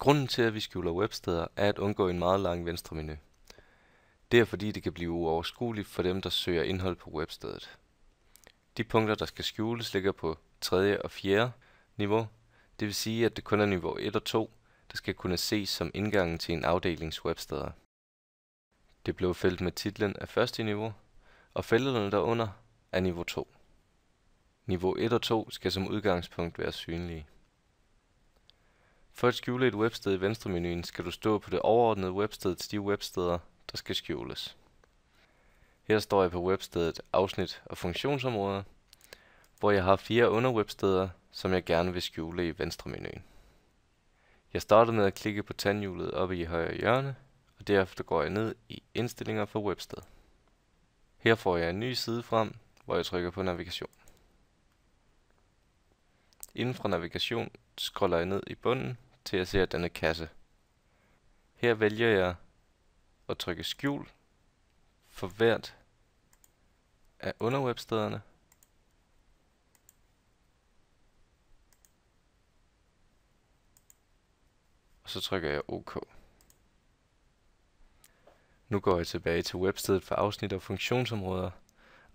Grunden til, at vi skjuler websteder, er at undgå en meget lang venstremenu. Det er fordi det kan blive uoverskueligt for dem, der søger indhold på webstedet. De punkter, der skal skjules, ligger på 3. og 4. niveau, det vil sige, at det kun er niveau 1 og 2, der skal kunne ses som indgangen til en afdelings websteder. Det blå felt med titlen er første niveau, og felterne derunder er niveau 2. Niveau 1 og 2 skal som udgangspunkt være synlige. For at skjule et websted i venstremenuen skal du stå på det overordnede websted til de websteder, der skal skjules. Her står jeg på webstedet Afsnit og Funktionsområder, hvor jeg har fire underwebsteder, som jeg gerne vil skjule i venstremenuen. Jeg starter med at klikke på tandhjulet oppe i højre hjørne, og derefter går jeg ned i Indstillinger for websted. Her får jeg en ny side frem, hvor jeg trykker på Navigation. Inden fra navigation scroller jeg ned i bunden til jeg ser denne kasse. Her vælger jeg at trykke skjul for hvert af underwebstederne. Og så trykker jeg OK. Nu går jeg tilbage til webstedet for afsnit og funktionsområder,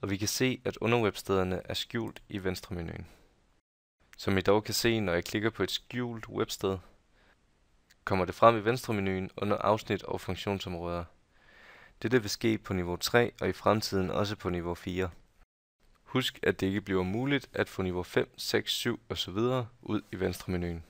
og vi kan se, at underwebstederne er skjult i venstre menuen. Som I dog kan se, når jeg klikker på et skjult websted, kommer det frem i venstremenuen under afsnit og funktionsområder. Dette vil ske på niveau 3 og i fremtiden også på niveau 4. Husk at det ikke bliver muligt at få niveau 5, 6, 7 osv. ud i venstremenuen.